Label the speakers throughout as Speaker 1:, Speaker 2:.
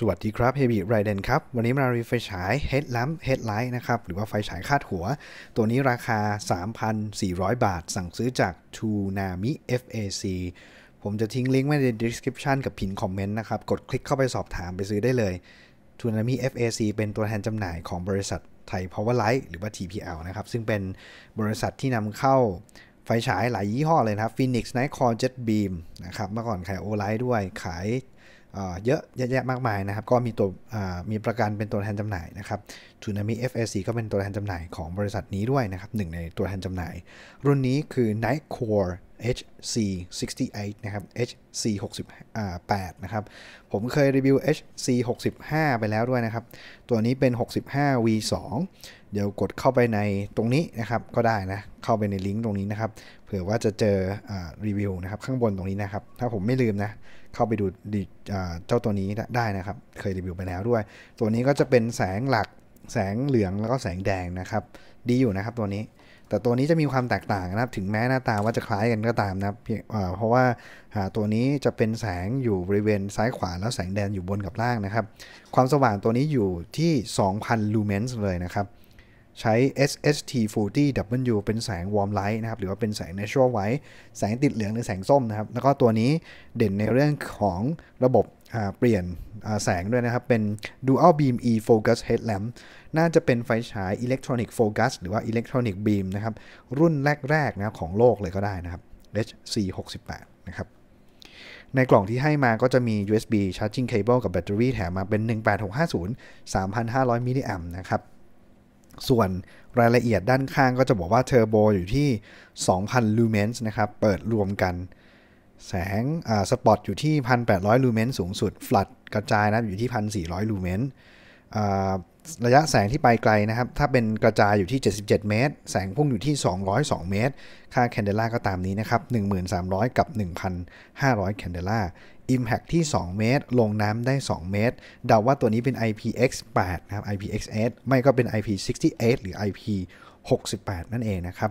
Speaker 1: สวัสดีครับเฮบิไรเดนครับ วันนี้มารีไฟฉาย Headlamp Headlight นะครับ หรือว่าไฟฉายคาดหัว ตัวนี้ราคา 3,400 บาท สั่งซื้อจาก t ู n a m i FAC ผมจะทิ้งลิงก์ไว้ใน description กับพินคอมเมนต์นะครับ กดคลิกเข้าไปสอบถามไปซื้อได้เลย t ู n a m i FAC เป็นตัวแทนจำหน่ายของบริษัทไทย Powerlight หรือว่า TPL นะครับ ซึ่งเป็นบริษัทที่นำเข้า ไฟฉายหลายยี่ห้อเลยนะครับ Phoenix n i g ์ t c o r Jet Beam นะครับเมื่อก่อนขายโอไลท์ด้วยขายเยอะแยะมากมายนะครับ ก็มีตัวมีประกันเป็นตัวแทนจำหน่ายนะครับทูนามิ FAC ก็เป็นตัวแทนจำหน่ายของบริษัทนี้ด้วยนะครับหนึ่งในตัวแทนจำหน่าย รุ่นนี้คือ Night Core HC68 นะครับ HC68 นะครับ ผมเคยรีวิว HC65 ไปแล้วด้วยนะครับ ตัวนี้เป็น 65V2 เดี๋ยวกดเข้าไปในตรงนี้นะครับก็ได้นะเข้าไปในลิงก์ตรงนี้นะครับ เผื่อว่าจะเจออรีวิวนะครับข้างบนตรงนี้นะครับถ้าผมไม่ลืมนะเข้าไปดูดเจ้าตัวนี้ได้นะครับ เคยรีวิวไปแล้วด้วย ตัวนี้ก็จะเป็นแสงหลัก แสงเหลืองแล้วก็แสงแดงนะครับ ดีอยู่นะครับตัวนี้ แต่ตัวนี้จะมีความแตกต่างนะครับ ถึงแม้หน้าตาว่าจะคล้ายกันก็ตามนะครับ เพราะว่าตัวนี้จะเป็นแสงอยู่บริเวณซ้ายขวา แล้วแสงแดงอยู่บนกับล่างนะครับ ความสว่างตัวนี้อยู่ที่ 2,000 ลูเมนส์เลยนะครับใช้ SST40W เป็นแสงวอร์มไลท์นะครับหรือว่าเป็นแสง natural white แสงติดเหลืองหรือแสงส้มนะครับ แล้วก็ตัวนี้เด่นในเรื่องของระบบเปลี่ยนแสงด้วยนะครับ เป็น dual beam e focus headlamp น่าจะเป็นไฟฉาย electronic focus หรือว่า electronic beam นะครับ รุ่นแรกๆนะครับของโลกเลยก็ได้นะครับ HC68 นะครับ ในกล่องที่ให้มาก็จะมี USB charging cable กับแบตเตอรี่แถมมาเป็น 18650 3,500มิลลิแอมป์นะครับส่วนรายละเอียดด้านข้างก็จะบอกว่าเทอร์โบอยู่ที่ 2,000 ลูเมนส์นะครับ เปิดรวมกัน แสงสปอตอยู่ที่ 1,800 ลูเมนส์สูงสุด ฟลัดกระจายนะอยู่ที่ 1,400 ลูเมนส์ระยะแสงที่ไปไกลนะครับ ถ้าเป็นกระจายอยู่ที่ 77 เมตร แสงพุ่งอยู่ที่ 202 เมตร ค่าแคนเดล่าก็ตามนี้นะครับ 1,300 กับ 1,500 แคนเดล่า Impact ที่ 2 เมตร ลงน้ำได้ 2 เมตร เดาว่าตัวนี้เป็น IPX8 นะครับ IPX8 ไม่ก็เป็น IP68 หรือ IP68 นั่นเองนะครับ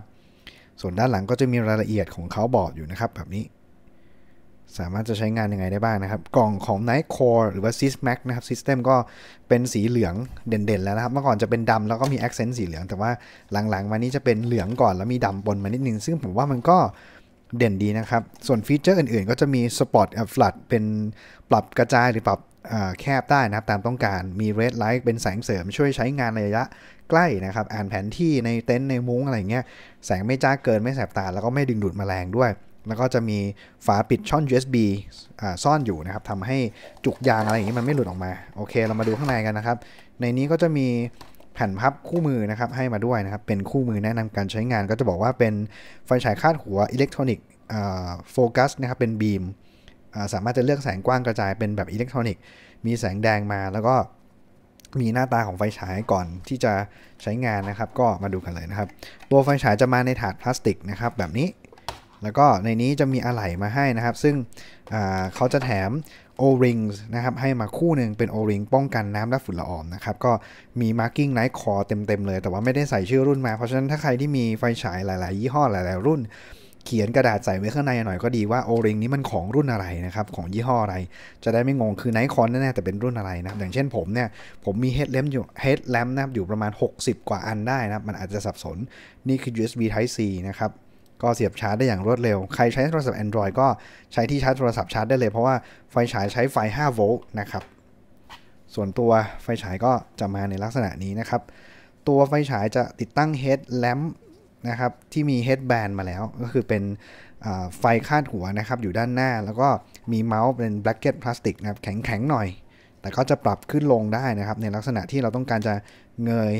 Speaker 1: ส่วนด้านหลังก็จะมีรายละเอียดของเขาบอดอยู่นะครับ แบบนี้ สามารถจะใช้งานยังไงได้บ้างนะครับ กล่องของ Night Core หรือว่า Sysmax นะครับ System ก็เป็นสีเหลืองเด่นๆ แล้วนะครับ เมื่อก่อนจะเป็นดำแล้วก็มี Accent สีเหลือง แต่ว่าหลังๆ มานี้จะเป็นเหลืองก่อนแล้วมีดำบนมานิดนึง ซึ่งผมว่ามันก็เด่นดีนะครับ ส่วนฟีเจอร์อื่น ๆ ก็จะมี Spot กับ Flood เป็นปรับกระจายหรือปรับแคบได้นะครับ ตามต้องการ มี Red Light เป็นแสงเสริม ช่วยใช้งานระยะใกล้นะครับอ่านแผนที่ในเต็นท์ในมุ้งอะไรเงี้ยแสงไม่จ้าเกินไม่แสบตาแล้วก็ไม่ดึงดูดมแมลงด้วย แล้วก็จะมีฝาปิดช่อง USB อซ่อนอยู่นะครับทำให้จุกยางอะไรอย่างนี้มันไม่หลุดออกมาโอเค เรามาดูข้างในกันนะครับในนี้ก็จะมีแผ่นพับคู่มือนะครับให้มาด้วยนะครับเป็นคู่มือแนะนำการใช้งาน ก็จะบอกว่าเป็นไฟฉายคาดหัวอิเล็กทรอนิกส์โฟกัสนะครับเป็นบีมสามารถจะเลือกแสงกว้างกระจายเป็นแบบอิเล็กทรอนิกส์มีแสงแดงมาแล้วก็มีหน้าตาของไฟฉายก่อนที่จะใช้งานนะครับ ก็มาดูกันเลยนะครับ ตัวไฟฉายจะมาในถาดพลาสติกนะครับแบบนี้ แล้วก็ในนี้จะมีอะไหล่มาให้นะครับ ซึ่งเขาจะแถมโอริงส์นะครับ ให้มาคู่หนึ่งเป็นโอริงป้องกันน้ำและฝุ่นละอองนะครับ ก็มีมาร์กิ้งไนท์คอเต็มๆเลยแต่ว่าไม่ได้ใส่ชื่อรุ่นมาเพราะฉะนั้นถ้าใครที่มีไฟฉายหลายๆ ยี่ห้อหลายๆรุ่น เขียนกระดาษใส่ไว้ข้างในหน่อยก็ดีว่าโอริงนี้มันของรุ่นอะไรนะครับ ของยี่ห้ออะไร จะได้ไม่งงคือไนท์คอนแน่ๆแต่เป็นรุ่นอะไรนะอย่างเช่นผมเนี่ยผมมีเฮดแลมอยู่เฮดแลมนะครับอยู่ประมาณ60 กว่าอันได้นะมันอาจจะสับสนนี่คือ USB Type C นะครับก็เสียบชาร์จได้อย่างรวดเร็ว ใครใช้โทรศัพท์ Android ก็ใช้ที่ชาร์จโทรศัพท์ชาร์จได้เลย เพราะว่าไฟฉายใช้ไฟ 5 โวลต์นะครับ ส่วนตัวไฟฉายก็จะมาในลักษณะนี้นะครับ ตัวไฟฉายจะติดตั้ง head lamp นะครับที่มี headband มาแล้ว ก็คือเป็นไฟคาดหัวนะครับ อยู่ด้านหน้า แล้วก็มีเมาส์เป็น bracket พลาสติกนะครับแข็งๆหน่อย แต่ก็จะปรับขึ้นลงได้นะครับในลักษณะที่เราต้องการจะเงย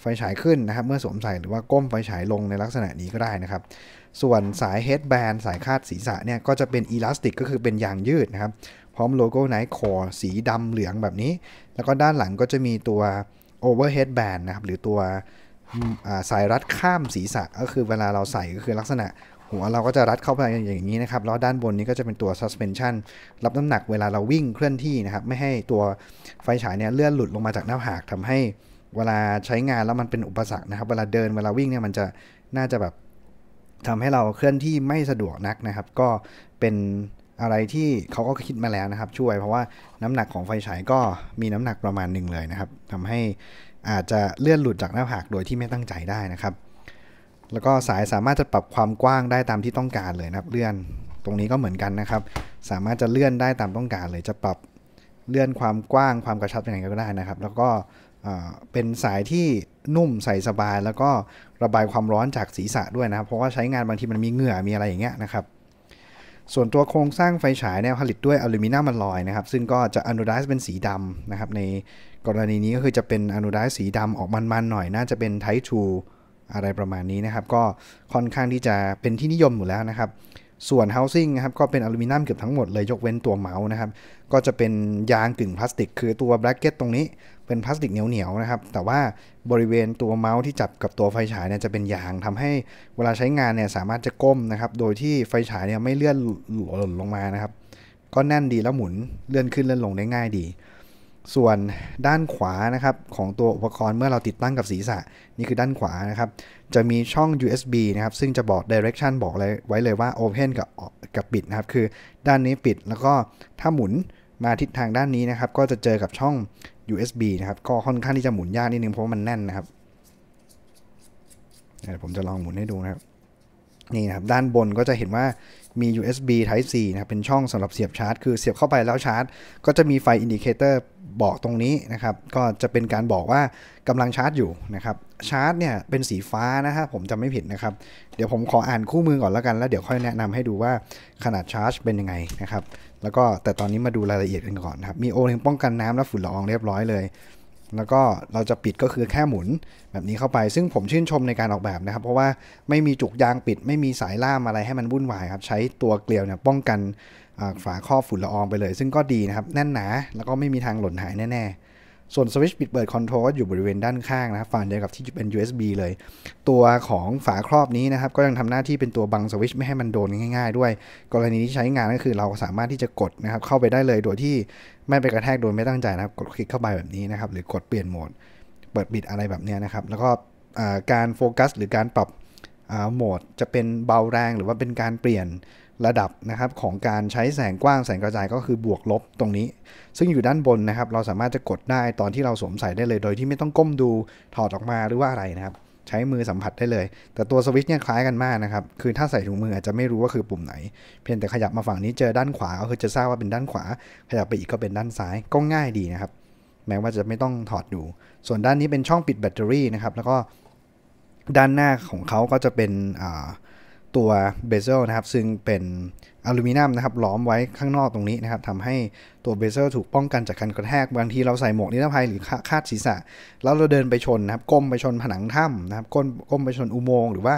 Speaker 1: ไฟฉายขึ้นนะครับเมื่อสวมใส่หรือว่าก้มไฟฉายลงในลักษณะนี้ก็ได้นะครับ ส่วนสายเฮดแบนสายคาดศีรษะเนี่ยก็จะเป็นอีลาสติกก็คือเป็นยางยืดนะครับ พร้อมโลโก้ n i ท์ค Core สีดำเหลืองแบบนี้ แล้วก็ด้านหลังก็จะมีตัว overhead band นะครับหรือตัวสายรัดข้ามศีรษะก็คือเวลาเราใส่ก็คือลักษณะ หัวเราก็จะรัดเข้าไปอย่างนี้นะครับ แล้วด้านบนนี้ก็จะเป็นตัว suspension รับน้ำหนักเวลาเราวิ่งเคลื่อนที่นะครับไม่ให้ตัวไฟฉายเนี่ยเลื่อนหลุดลงมาจากหน้าผากทำให้เวลาใช้งานแล้วมันเป็นอุปสรรคนะครับ เวลาเดิน เวลาวิ่งเนี่ยมันจะน่าจะแบบทำให้เราเคลื่อนที่ไม่สะดวกนักนะครับ ก็เป็นอะไรที่เขาก็คิดมาแล้วนะครับ ช่วย เพราะว่าน้ำหนักของไฟฉายก็มีน้ำหนักประมาณหนึ่งเลยนะครับ ทำให้อาจจะเลื่อนหลุดจากหน้าผากโดยที่ไม่ตั้งใจได้นะครับ แล้วก็สายสามารถจะปรับความกว้างได้ตามที่ต้องการเลยนะครับ เลื่อนตรงนี้ก็เหมือนกันนะครับ สามารถจะเลื่อนได้ตามต้องการเลยจะปรับเลื่อนความกว้างความกระชับเย็งไงก็ได้นะครับ แล้วก็เป็นสายที่นุ่มใส่สบาย แล้วก็ระบายความร้อนจากศีรษะด้วยนะเพราะว่าใช้งานบางทีมันมีเหงื่อมีอะไรอย่างเงี้ยนะครับ ส่วนตัวโครงสร้างไฟฉายเนี่ยผลิตด้วยอลูมิเนียมอลลอยนะครับ ซึ่งก็จะอนุดายเป็นสีดำนะครับ ในกรณีนี้ก็คือจะเป็นอนุดายสีดำออกมันๆ หน่อย น่าจะเป็นไททูอะไรประมาณนี้นะครับ ก็ค่อนข้างที่จะเป็นที่นิยมอยู่แล้วนะครับ ส่วนเฮาสิ่งนะครับก็เป็นอลูมิเนียมเกือบทั้งหมดเลยยกเว้นตัวเมาส์นะครับ ก็จะเป็นยางกึ่งพลาสติก คือตัวแบล็กเก็ตตรงนี้เป็นพลาสติกเหนียวๆ นะครับ แต่ว่าบริเวณตัวเมาส์ที่จับกับตัวไฟฉายเนี่ยจะเป็นยางทำให้เวลาใช้งานเนี่ยสามารถจะก้มนะครับ โดยที่ไฟฉายเนี่ยไม่เลื่อนหล่นลงมานะครับ ก็แน่นดีแล้วหมุนเลื่อนขึ้นเลื่อนลงได้ง่ายดี ส่วนด้านขวานะครับของตัวอุปกรณ์เมื่อเราติดตั้งกับศีรษะนี่คือด้านขวานะครับ จะมีช่อง USB นะครับซึ่งจะบอก direction บอกเลยไว้เลยว่า open กับกับปิดนะครับ คือด้านนี้ปิดแล้วก็ถ้าหมุนมาทิศทางด้านนี้นะครับ ก็จะเจอกับช่อง USB นะครับก็ค่อนข้างที่จะหมุนยากนิดนึงเพราะมันแน่นนะครับเดี๋ยวผมจะลองหมุนให้ดูนะครับ นี่นะครับ ด้านบนก็จะเห็นว่ามี USB Type C นะครับ เป็นช่องสำหรับเสียบชาร์จ คือเสียบเข้าไปแล้วชาร์จ ก็จะมีไฟอินดิเคเตอร์ บอกตรงนี้นะครับ ก็จะเป็นการบอกว่ากำลังชาร์จอยู่นะครับ ชาร์จเนี่ยเป็นสีฟ้านะฮะ ผมจำไม่ผิดนะครับ เดี๋ยวผมขออ่านคู่มือก่อนแล้วกัน แล้วเดี๋ยวค่อยแนะนำให้ดูว่าขนาดชาร์จเป็นยังไงนะครับ แล้วก็แต่ตอนนี้มาดูรายละเอียดกันก่อนครับ มีโอเลงป้องกันน้ำและฝุ่นละอองเรียบร้อยเลยแล้วก็เราจะปิดก็คือแค่หมุนแบบนี้เข้าไป ซึ่งผมชื่นชมในการออกแบบนะครับ เพราะว่าไม่มีจุกยางปิด ไม่มีสายล่ามอะไรให้มันวุ่นวายครับ ใช้ตัวเกลียวเนี่ยป้องกันฝาครอบฝุ่นละอองไปเลย ซึ่งก็ดีนะครับแน่นหนาแล้วก็ไม่มีทางหล่นหายแน่ๆส่วนสวิตช์ปิดเปิดคอนโทรลก็อยู่บริเวณด้านข้างนะครับฝั่งเดียวกับที่เป็น USB เลย ตัวของฝาครอบนี้นะครับก็ยังทำหน้าที่เป็นตัวบังสวิตช์ไม่ให้มันโดนง่ายๆด้วย กรณีที่ใช้งานก็คือเราสามารถที่จะกดนะครับเข้าไปได้เลยโดยที่ไม่ไปกระแทกโดยไม่ตั้งใจนะครับ กดคลิกเข้าไปแบบนี้นะครับ หรือกดเปลี่ยนโหมด เปิดปิดอะไรแบบนี้นะครับ แล้วก็การโฟกัสหรือการปรับโหมดจะเป็นเบาแรง หรือว่าเป็นการเปลี่ยนระดับนะครับของการใช้แสงกว้างแสงกระจายก็คือบวกลบตรงนี้ ซึ่งอยู่ด้านบนนะครับ เราสามารถจะกดได้ตอนที่เราสวมใส่ได้เลย โดยที่ไม่ต้องก้มดูถอดออกมาหรือว่าอะไรนะครับ ใช้มือสัมผัสได้เลย แต่ตัวสวิตช์เนี่ยคล้ายกันมากนะครับ คือถ้าใส่ถุงมืออาจจะไม่รู้ว่าคือปุ่มไหนเพียงแต่ขยับมาฝั่งนี้เจอด้านขวาก็คือจะทราบว่าเป็นด้านขวา ขยับไปอีกก็เป็นด้านซ้ายก็ง่ายดีนะครับ แม้ว่าจะไม่ต้องถอดดู ส่วนด้านนี้เป็นช่องปิดแบตเตอรี่นะครับ แล้วก็ด้านหน้าของเขาก็จะเป็นอ่าตัวเบเซลนะครับซึ่งเป็นอลูมิเนียมนะครับล้อมไว้ข้างนอกตรงนี้นะครับทำให้ตัวเบเซลถูกป้องกันจากการกระแทกบางทีเราใส่หมวกนิรภัยหรือคาดศีรษะ แล้วเราเดินไปชนนะครับ ก้มไปชนผนังถ้ำนะครับก้มก้มไปชนอุโมงค์หรือว่า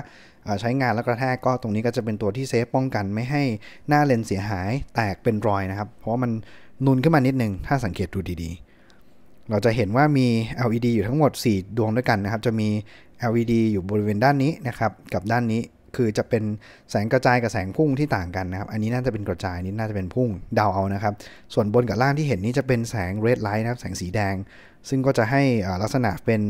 Speaker 1: ใช้งานแล้วกระแทกก็ตรงนี้ก็จะเป็นตัวที่เซฟป้องกันไม่ให้หน้าเลนเสียหายแตกเป็นรอยนะครับเพราะมันนูนขึ้นมานิดนึง ถ้าสังเกตดูดี ๆ เราจะเห็นว่ามี LED อยู่ทั้งหมด 4 ดวงด้วยกันนะครับจะมี LED อยู่บริเวณด้านนี้นะครับกับด้านนี้คือจะเป็นแสงกระจายกับแสงพุ่งที่ต่างกันนะครับ อันนี้น่าจะเป็นกระจายนี้น่าจะเป็นพุ่งเดาเอานะครับ ส่วนบนกับล่างที่เห็นนี้จะเป็นแสงเรดไลท์นะครับ แสงสีแดง ซึ่งก็จะให้ลักษณะเป็น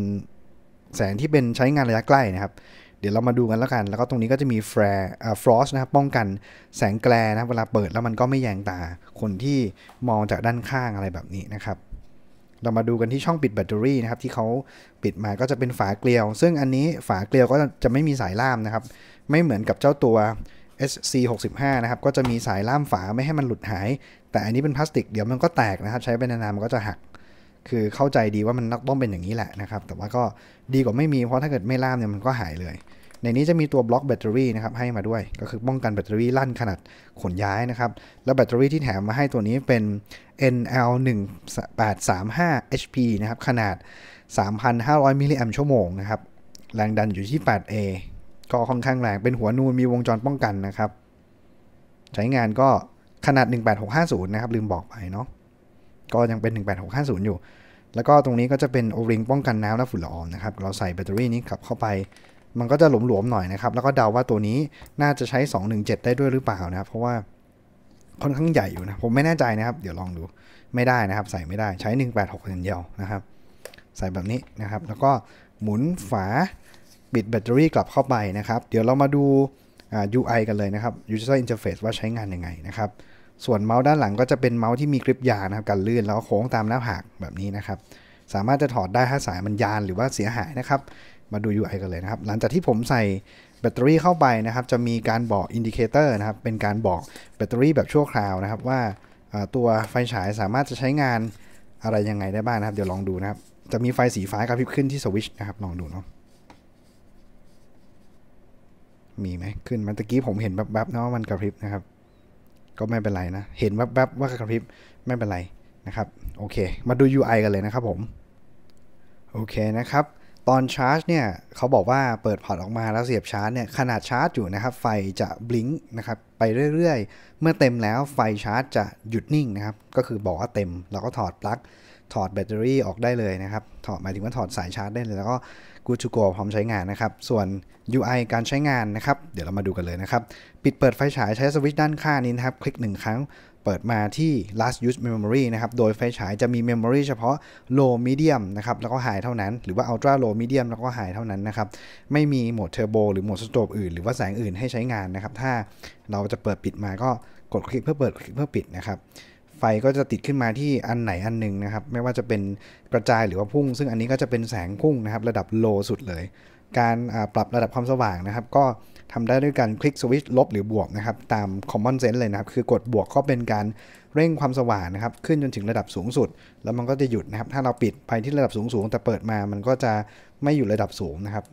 Speaker 1: แสงที่เป็นใช้งานระยะใกล้นะครับ เดี๋ยวเรามาดูกันแล้วกัน แล้วก็ตรงนี้ก็จะมีแฟร์ฟรอสนะครับป้องกันแสงแกลนะเวลาเปิดแล้วมันก็ไม่แยงตาคนที่มองจากด้านข้างอะไรแบบนี้นะครับ เรามาดูกันที่ช่องปิดแบตเตอรี่นะครับ ที่เขาปิดมา ก็จะเป็นฝาเกลียว ซึ่งอันนี้ฝาเกลียวก็จะไม่มีสายล่ามนะครับไม่เหมือนกับเจ้าตัว SC65 นะครับ ก็จะมีสายล่ามฝาไม่ให้มันหลุดหาย แต่อันนี้เป็นพลาสติกเดี๋ยวมันก็แตกนะครับ ใช้ไปนานๆมันก็จะหัก คือเข้าใจดีว่ามันต้องเป็นอย่างนี้แหละนะครับ แต่ว่าก็ดีกว่าไม่มีเพราะถ้าเกิดไม่ล่ามเนี่ยมันก็หายเลย ในนี้จะมีตัวบล็อกแบตเตอรี่นะครับให้มาด้วย ก็คือป้องกันแบตเตอรี่ลั่นขนาดขนย้ายนะครับ แล้วแบตเตอรี่ที่แถมมาให้ตัวนี้เป็น NL1835HP นะครับ ขนาด 3,500มิลลิแอมชั่วโมงนะครับแรงดันอยู่ที่ 8A ก็ค่อนข้างแรงเป็นหัวนูน มีวงจรป้องกันนะครับ ใช้งานก็ขนาด 18650 นะครับ ลืมบอกไปเนาะ ก็ยังเป็น 18650 อยู่ แล้วก็ตรงนี้ก็จะเป็นโอริงป้องกันน้ำและฝุ่นละอองนะครับ เราใส่แบตเตอรี่นี้ขับเข้าไป มันก็จะหลวมๆหน่อยนะครับ แล้วก็เดาว่าตัวนี้น่าจะใช้ 217 ได้ด้วยหรือเปล่านะครับ เพราะว่า ค่อนข้างใหญ่อยู่นะ ผมไม่แน่ใจนะครับ เดี๋ยวลองดู ไม่ได้นะครับ ใส่ไม่ได้ ใช้ 186อยเดียวนะครับ ใส่แบบนี้นะครับ แล้วก็หมุนฝาบิดแบตเตอรี่กลับเข้าไปนะครับ เดี๋ยวเรามาดู UI กันเลยนะครับ User Interface ว่าใช้งานยังไงนะครับ ส่วนเมาส์ด้านหลังก็จะเป็นเมาส์ที่มีกริปยางนะครับกันลื่นแล้วโค้งตามหน้าผากแบบนี้นะครับ สามารถจะถอดได้ถ้าสายมันยานหรือว่าเสียหายนะครับ มาดู UI กันเลยนะครับ หลังจากที่ผมใส่แบตเตอรี่เข้าไปนะครับ จะมีการบอกอินดิเคเตอร์นะครับ เป็นการบอกแบตเตอรี่แบบชั่วคราวนะครับว่าตัวไฟฉายสามารถจะใช้งานอะไรยังไงได้บ้างนะครับ เดี๋ยวลองดูนะครับ จะมีไฟสีฟ้ากระพริบขึ้นที่สวิตช์นะครับ ลองดูเนาะมีไหมขึ้นมันตะกี้ผมเห็นแบบแบบเนาะมันกระพริบนะครับก็ไม่เป็นไรนะเห็นแบบแบบว่ากระพริบไม่เป็นไรนะครับโอเค มาดู UI กันเลยนะครับผมโอเคนะครับ ตอนชาร์จเนี่ยเขาบอกว่าเปิดพอร์ตออกมาแล้วเสียบชาร์จเนี่ยขนาดชาร์จอยู่นะครับไฟจะบลิงค์นะครับไปเรื่อยๆเมื่อเต็มแล้วไฟชาร์จจะหยุดนิ่งนะครับก็คือบอกว่าเต็มเราก็ถอดปลั๊กถอดแบตเตอรี่ออกได้เลยนะครับถอดหมายถึงว่าถอดสายชาร์จได้เลยแล้วก็ Good to Go พร้อมใช้งานนะครับส่วน UI การใช้งานนะครับ เดี๋ยวเรามาดูกันเลยนะครับปิดเปิดไฟฉายใช้สวิตช์ด้านข้างนี้นะครับ คลิก 1 ครั้งเปิดมาที่ last use memory นะครับ โดยไฟฉายจะมี memory เฉพาะ low medium นะครับแล้วก็ high เท่านั้น หรือว่า ultra low medium แล้วก็ high เท่านั้นนะครับ ไม่มีโหมด turbo หรือโหมด strobe อื่นหรือว่าแสงอื่นให้ใช้งานนะครับ ถ้าเราจะเปิดปิดมาก็กดคลิกเพื่อเปิดคลิกเพื่อปิดนะครับไฟก็จะติดขึ้นมาที่อันไหนอันหนึ่งนะครับไม่ว่าจะเป็นกระจายหรือว่าพุ่ง ซึ่งอันนี้ก็จะเป็นแสงพุ่งนะครับระดับโลสุดเลย การปรับระดับความสว่างนะครับ ก็ทำได้ด้วยการคลิกสวิตช์ลบหรือบวกนะครับตาม common sense เลยนะครับคือกดบวกก็เป็นการเร่งความสว่างนะครับ ขึ้นจนถึงระดับสูงสุด แล้วมันก็จะหยุดนะครับถ้าเราปิดไปที่ระดับสูงสูงแต่เปิดมามันก็จะไม่อยู่ระดับสูงนะครับ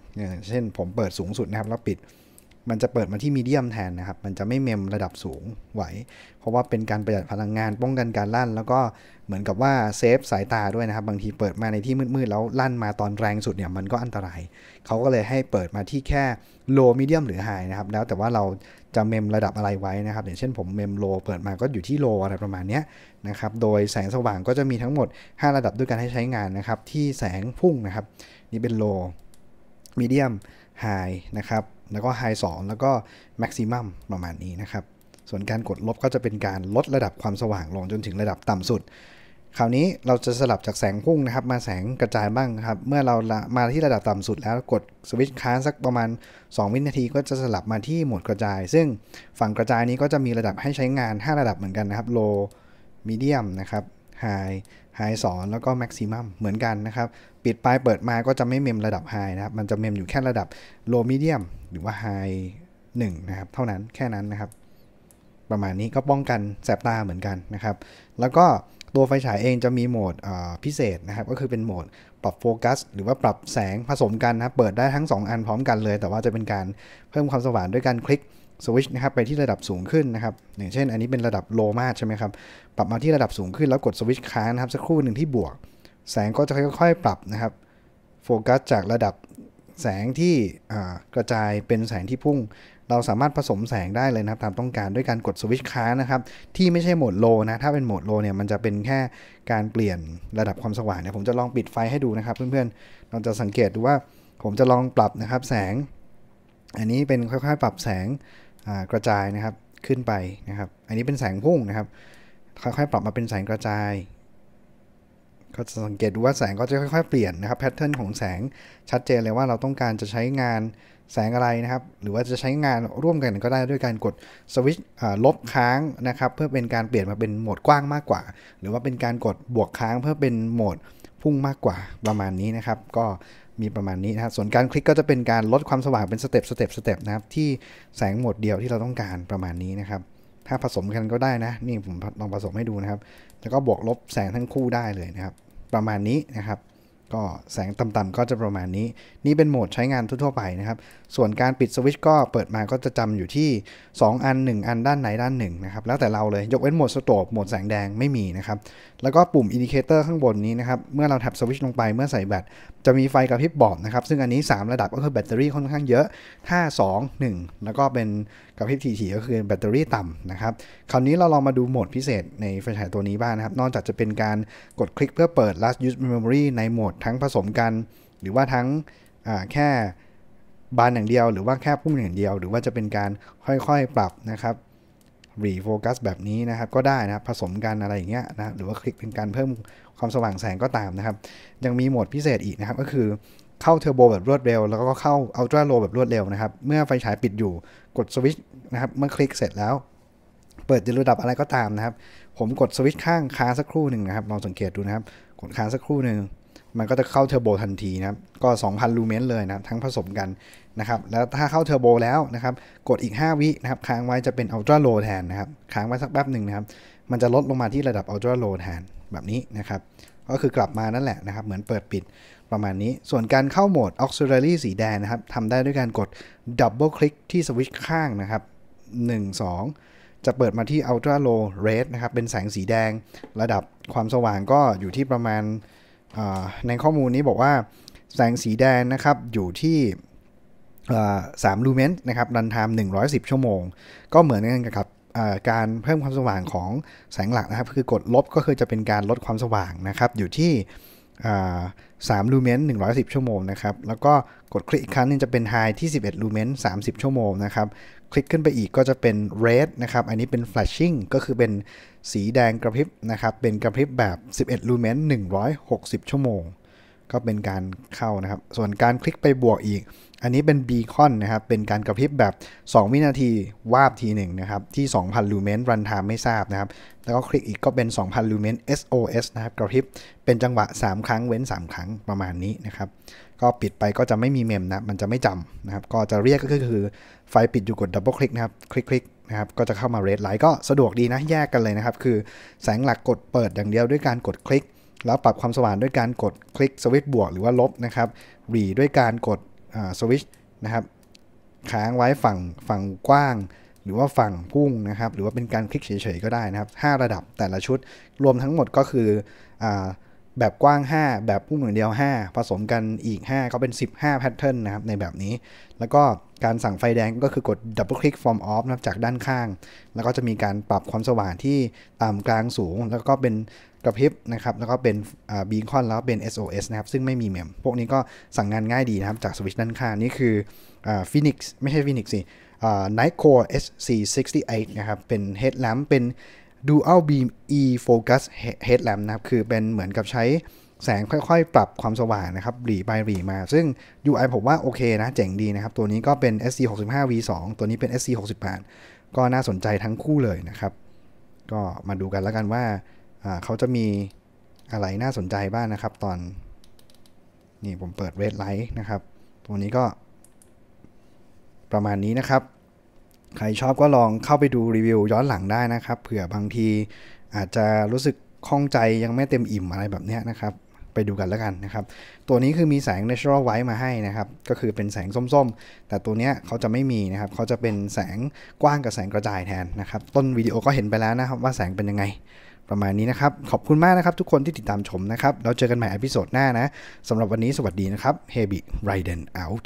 Speaker 1: เช่นผมเปิดสูงสุดนะครับแล้วปิดมันจะเปิดมาที่มีเดียมแทนนะครับ มันจะไม่เมมระดับสูงไหวเพราะว่าเป็นการประหยัดพลังงานป้องกันการลั่น แล้วก็เหมือนกับว่าเซฟสายตาด้วยนะครับ บางทีเปิดมาในที่มืดๆ แล้วลั่นมาตอนแรงสุดเนี่ยมันก็อันตราย เขาก็เลยให้เปิดมาที่แค่โลมีเดียมหรือไฮนะครับ แล้วแต่ว่าเราจะเมมระดับอะไรไว้นะครับ อย่างเช่นผมเมมโลเปิดมาก็อยู่ที่โลอะไรประมาณนี้นะครับ โดยแสงสว่างก็จะมีทั้งหมด 5 ระดับด้วยกันให้ใช้งานนะครับ ที่แสงพุ่งนะครับ นี่เป็นโล มีเดียม ไฮนะครับแล้วก็ไฮ2แล้วก็แม็กซิมัมประมาณนี้นะครับส่วนการกดลบก็จะเป็นการลดระดับความสว่างลงจนถึงระดับต่ำสุด คราวนี้เราจะสลับจากแสงพุ่งนะครับ มาแสงกระจายบ้างครับเมื่อเรามาที่ระดับต่ำสุดแล้วกดสวิตช์ค้างสักประมาณ 2 วินาที ก็จะสลับมาที่โหมดกระจาย ซึ่งฝั่งกระจายนี้ก็จะมีระดับให้ใช้งาน 5 ระดับเหมือนกันนะครับโลมีเดี u m นะครับไไฮสอนแล้วก็แม็กซิมัมเหมือนกันนะครับ ปิดปลายเปิดมาก็จะไม่เมมระดับไฮนะครับมันจะเมมอยู่แค่ระดับโลมิเดียมหรือว่าไฮหนึ่งนะครับเท่านั้นแค่นั้นนะครับ ประมาณนี้ก็ป้องกันแสบตาเหมือนกันนะครับ แล้วก็ตัวไฟฉายเองจะมีโหมดพิเศษนะครับ ก็คือเป็นโหมดปรับโฟกัสหรือว่าปรับแสงผสมกันนะเปิดได้ทั้ง 2 อันพร้อมกันเลย แต่ว่าจะเป็นการเพิ่มความสว่างด้วยการคลิกสวิชนะครับไปที่ระดับสูงขึ้นนะครับ อย่างเช่นอันนี้เป็นระดับโลมาใช่ไหมครับปรับมาที่ระดับสูงขึ้นแล้วกดสวิชค้างนะครับสักครู่หนึ่งที่บวก แสงก็จะค่อย ๆ ปรับนะครับโฟกัสจากระดับแสงที่กระจายเป็นแสงที่พุ่ง เราสามารถผสมแสงได้เลยนะครับ ตามต้องการด้วยการกดสวิชค้างนะครับที่ไม่ใช่โหมดโลนะ ถ้าเป็นโหมดโลเนี่ยมันจะเป็นแค่การเปลี่ยนระดับความสว่างเนี่ยผมจะลองปิดไฟให้ดูนะครับเพื่อนๆเราจะสังเกตดูว่าผมจะลองปรับนะครับแสง อันนี้เป็นค่อย ๆ ปรับแสงกระจายนะครับขึ้นไปนะครับ อันนี้เป็นแสงพุ่งนะครับ ค่อยๆ ปรับมาเป็นแสงกระจายก็จะสังเกตดูว่าแสงก็จะค่อยๆเปลี่ยนนะครับแพทเทิร์นของแสงชัดเจนเลยว่าเราต้องการจะใช้งานแสงอะไรนะครับ หรือว่าจะใช้งานร่วมกันก็ได้ด้วยการกดสวิตช์ลบค้างนะครับเพื่อเป็นการเปลี่ยนมาเป็นโหมดกว้างมากกว่า หรือว่าเป็นการกดบวกค้างเพื่อเป็นโหมดพุ่งมากกว่าประมาณนี้นะครับ ก็มีประมาณนี้นะครับ ส่วนการคลิกก็จะเป็นการลดความสว่างเป็นสเต็ปสเต็ปสเต็ปนะครับที่แสงหมดเดียวที่เราต้องการประมาณนี้นะครับ ถ้าผสมกันก็ได้นะ นี่ผมลองผสมให้ดูนะครับ แล้วก็บวกลบแสงทั้งคู่ได้เลยนะครับ ประมาณนี้นะครับก็แสงต่ำๆก็จะประมาณนี้ นี่เป็นโหมดใช้งานทั่วๆไปนะครับ ส่วนการปิดสวิตช์ก็เปิดมาก็จะจำอยู่ที่ 2 อัน 1 อันด้านไหนด้านหนึ่งนะครับ แล้วแต่เราเลย ยกเว้นโหมดสโตบโหมดแสงแดงไม่มีนะครับ แล้วก็ปุ่มอินดิเคเตอร์ข้างบนนี้นะครับ เมื่อเราแท็บสวิตช์ลงไปเมื่อใส่แบตจะมีไฟกระพริบบอกนะครับ ซึ่งอันนี้ 3 ระดับก็คือแบตเตอรี่ค่อนข้างเยอะ5 2 1แล้วก็เป็นกับ FTT ก็คือแบตเตอรี่ต่ำนะครับ คราวนี้เราลองมาดูโหมดพิเศษในไฟฉายตัวนี้บ้างนะครับ นอกจากจะเป็นการกดคลิกเพื่อเปิด last use memory ในโหมดทั้งผสมกัน หรือว่าทั้งแค่บานอย่างเดียวหรือว่าแค่พุ่งอย่างเดียวหรือว่าจะเป็นการค่อยๆปรับนะครับรีโฟกัสแบบนี้นะครับก็ได้นะผสมกันอะไรอย่างเงี้ยนะหรือว่าคลิกเป็นการเพิ่มความสว่างแสงก็ตามนะครับ ยังมีโหมดพิเศษอีกนะครับก็คือเข้าเทอร์โบแบบรวดเร็ว แล้วก็เข้าอัลตร้าโลแบบรวดเร็วนะครับ เมื่อไฟฉายปิดอยู่กดสวิตช์นะครับ เมื่อคลิกเสร็จแล้ว เปิดจะระดับอะไรก็ตามนะครับ ผมกดสวิตช์ข้างค้างสักครู่หนึ่งนะครับลองสังเกตดูนะครับกดค้างสักครู่หนึ่งมันก็จะเข้าเทอร์โบทันทีนะครับก็2,000ลูเมนเลยนะทั้งผสมกันนะครับแล้วถ้าเข้าเทอร์โบแล้วนะครับ กดอีก5วินะครับค้างไว้จะเป็นอัลตร้าโลแทนนะครับค้างไว้สักแป๊บหนึ่งนะครับ มันจะลดลงมาที่ระดับอัลตร้าโลแทนแบบนี้นะครับก็คือกลับมานั่นแหละนะครับ เหมือนเปิดปิดประมาณนี้ส่วนการเข้าโหมด auxiliary สีแดงนะครับทำได้ด้วยการกด double click ที่สวิตช์ข้างนะครับ 1 2 จะเปิดมาที่ ultra low red นะครับ เป็นแสงสีแดงระดับความสว่างก็อยู่ที่ประมาณในข้อมูลนี้บอกว่าแสงสีแดงนะครับ อยู่ที่สามลูเมนนะครับ รันไทม์110 ชั่วโมง ก็เหมือนกันกับการเพิ่มความสว่างของแสงหลักนะครับ คือกดลบก็คือจะเป็นการลดความสว่างนะครับ อยู่ที่3ลูเมน 110 ชั่วโมงนะครับ แล้วก็กดคลิกอีกครั้งนึงจะเป็นไฮที่ 11 ลูเมน 30 ชั่วโมงนะครับ คลิกขึ้นไปอีกก็จะเป็นเรดนะครับ อันนี้เป็นแฟลชชิ่งก็คือเป็นสีแดงกระพริบนะครับ เป็นกระพริบแบบ 11 ลูเมน 160 ชั่วโมง ก็เป็นการเข้านะครับ ส่วนการคลิกไปบวกอีกอันนี้เป็นบีคอนนะครับ เป็นการกระพริบแบบ 2 วินาทีวาบทีหนึ่งนะครับ ที่ 2,000ลูเมนรันไทม์ไม่ทราบนะครับ แล้วก็คลิกอีกก็เป็น 2,000ลูเมน SOS นะครับ กระพริบเป็นจังหวะ 3 ครั้งเว้น 3 ครั้งประมาณนี้นะครับ ก็ปิดไปก็จะไม่มีเมมนะ มันจะไม่จำนะครับ ก็จะเรียกก็คือไฟปิดอยู่กดดับเบิลคลิกนะครับ คลิกคลิกนะครับ ก็จะเข้ามาเรดไลท์ก็สะดวกดีนะ แยกกันเลยนะครับ คือแสงหลักกดเปิดอย่างเดียวด้วยการกดคลิก แล้วปรับความสว่างด้วยการกดคลิกสวิตช์บวกหรือว่าลบนะครับรี ด้วยการกดสวิชนะครับค้างไว้ฝั่งฝั่งกว้าง หรือว่าฝั่งพุ่งนะครับหรือว่าเป็นการคลิกเฉยๆก็ได้นะครับ 5 ระดับแต่ละชุดรวมทั้งหมดก็คืออแบบกว้าง 5 แบบพุ่งหนึ่งเดียว 5 ผสมกันอีก 5 ก็เป็น 15แพทเทิร์นนะครับ ในแบบนี้ แล้วก็การสั่งไฟแดงก็คือกด double click f r ์ m off นะครับจากด้านข้าง แล้วก็จะมีการปรับความสว่างที่ต่ำกลางสูง แล้วก็เป็นกระพริบนะครับแล้วก็เป็นบีคอนแล้วเป็น SOS นะครับ ซึ่งไม่มีเมมพวกนี้ก็สั่งงานง่ายดีนะครับ จากสวิตช์ด้านข้าง นี่คือฟินิกซ์ไม่ใช่ฟินิกซ์สิ Nightcore SC68 นะครับเป็นเฮดแลมเป็น Dual Beam E Focus Headlamp นะครับ คือเป็นเหมือนกับใช้แสงค่อยๆ ปรับความสว่างนะครับ หลีไปหลีมา ซึ่ง UI ผมว่าโอเคนะ เจ๋งดีนะครับ ตัวนี้ก็เป็น SC 6 5 V 2ตัวนี้เป็น SC 6 8 ก็น่าสนใจทั้งคู่เลยนะครับ ก็มาดูกันแล้วกันว่า เขาจะมีอะไรน่าสนใจบ้างนนะครับ ตอนนี่ผมเปิด Red Light นะครับ ตัวนี้ก็ประมาณนี้นะครับใครชอบก็ลองเข้าไปดูรีวิวย้อนหลังได้นะครับ เผื่อบางทีอาจจะรู้สึกข้องใจยังไม่เต็มอิ่มอะไรแบบนี้นะครับไปดูกันแล้วกันนะครับตัวนี้คือมีแสง natural white มาให้นะครับก็คือเป็นแสงส้มๆ แต่ตัวนี้เขาจะไม่มีนะครับเขาจะเป็นแสงกว้างกับแสงกระจายแทนนะครับต้นวิดีโอก็เห็นไปแล้วนะครับว่าแสงเป็นยังไง ประมาณนี้นะครับขอบคุณมากนะครับ ทุกคนที่ติดตามชมนะครับเราเจอกันใหม่อพิโซดหน้านะสำหรับวันนี้สวัสดีนะครับ h e b i r i d e n out